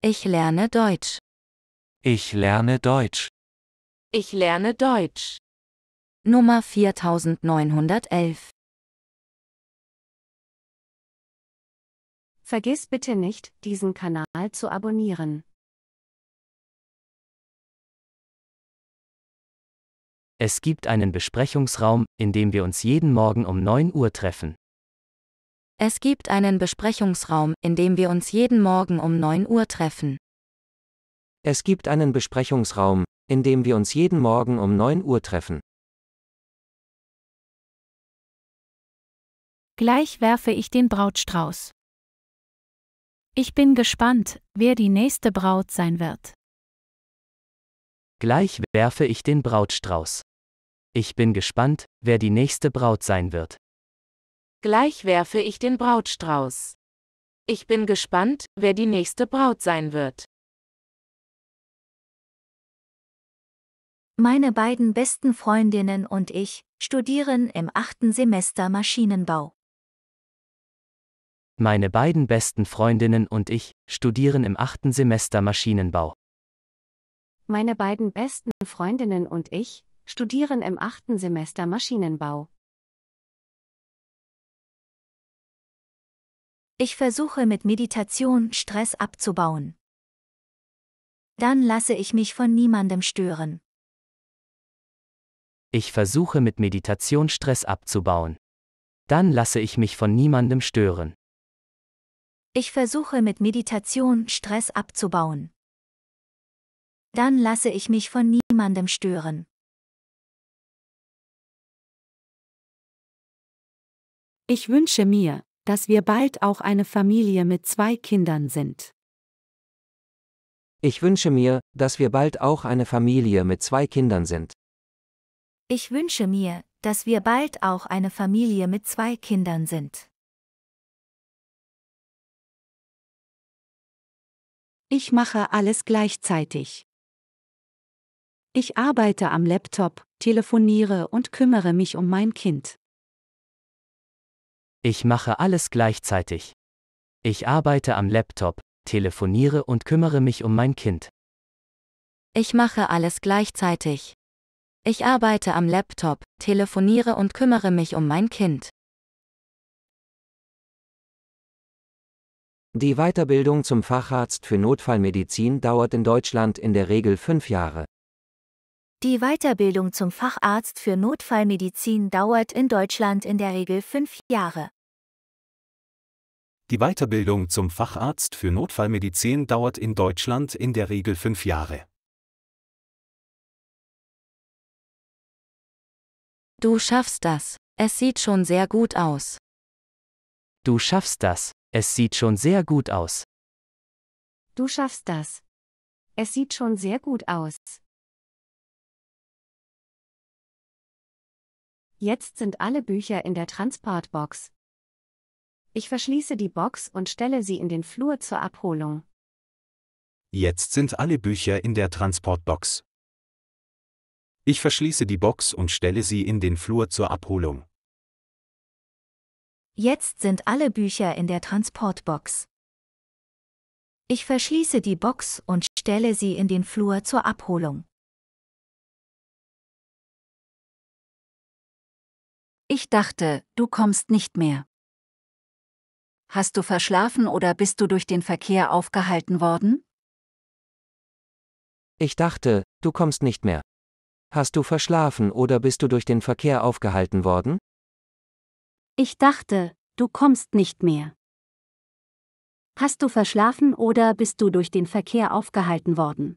Ich lerne Deutsch. Ich lerne Deutsch. Ich lerne Deutsch. Nummer 4911. Vergiss bitte nicht, diesen Kanal zu abonnieren. Es gibt einen Besprechungsraum, in dem wir uns jeden Morgen um 9 Uhr treffen. Es gibt einen Besprechungsraum, in dem wir uns jeden Morgen um 9 Uhr treffen. Es gibt einen Besprechungsraum, in dem wir uns jeden Morgen um 9 Uhr treffen. Gleich werfe ich den Brautstrauß. Ich bin gespannt, wer die nächste Braut sein wird. Gleich werfe ich den Brautstrauß. Ich bin gespannt, wer die nächste Braut sein wird. Gleich werfe ich den Brautstrauß. Ich bin gespannt, wer die nächste Braut sein wird. Meine beiden besten Freundinnen und ich studieren im achten Semester Maschinenbau. Meine beiden besten Freundinnen und ich studieren im achten Semester Maschinenbau. Meine beiden besten Freundinnen und ich studieren im achten Semester Maschinenbau. Ich versuche mit Meditation Stress abzubauen. Dann lasse ich mich von niemandem stören. Ich versuche mit Meditation Stress abzubauen. Dann lasse ich mich von niemandem stören. Ich versuche mit Meditation Stress abzubauen. Dann lasse ich mich von niemandem stören. Ich wünsche mir, dass wir bald auch eine Familie mit zwei Kindern sind. Ich wünsche mir, dass wir bald auch eine Familie mit zwei Kindern sind. Ich wünsche mir, dass wir bald auch eine Familie mit zwei Kindern sind. Ich mache alles gleichzeitig. Ich arbeite am Laptop, telefoniere und kümmere mich um mein Kind. Ich mache alles gleichzeitig. Ich arbeite am Laptop, telefoniere und kümmere mich um mein Kind. Ich mache alles gleichzeitig. Ich arbeite am Laptop, telefoniere und kümmere mich um mein Kind. Die Weiterbildung zum Facharzt für Notfallmedizin dauert in Deutschland in der Regel fünf Jahre. Die Weiterbildung zum Facharzt für Notfallmedizin dauert in Deutschland in der Regel fünf Jahre. Die Weiterbildung zum Facharzt für Notfallmedizin dauert in Deutschland in der Regel fünf Jahre. Du schaffst das. Es sieht schon sehr gut aus. Du schaffst das. Es sieht schon sehr gut aus. Du schaffst das. Es sieht schon sehr gut aus. Jetzt sind alle Bücher in der Transportbox. Ich verschließe die Box und stelle sie in den Flur zur Abholung. Jetzt sind alle Bücher in der Transportbox. Ich verschließe die Box und stelle sie in den Flur zur Abholung. Jetzt sind alle Bücher in der Transportbox. Ich verschließe die Box und stelle sie in den Flur zur Abholung. Ich dachte, du kommst nicht mehr. Hast du verschlafen oder bist du durch den Verkehr aufgehalten worden? Ich dachte, du kommst nicht mehr. Hast du verschlafen oder bist du durch den Verkehr aufgehalten worden? Ich dachte, du kommst nicht mehr. Hast du verschlafen oder bist du durch den Verkehr aufgehalten worden?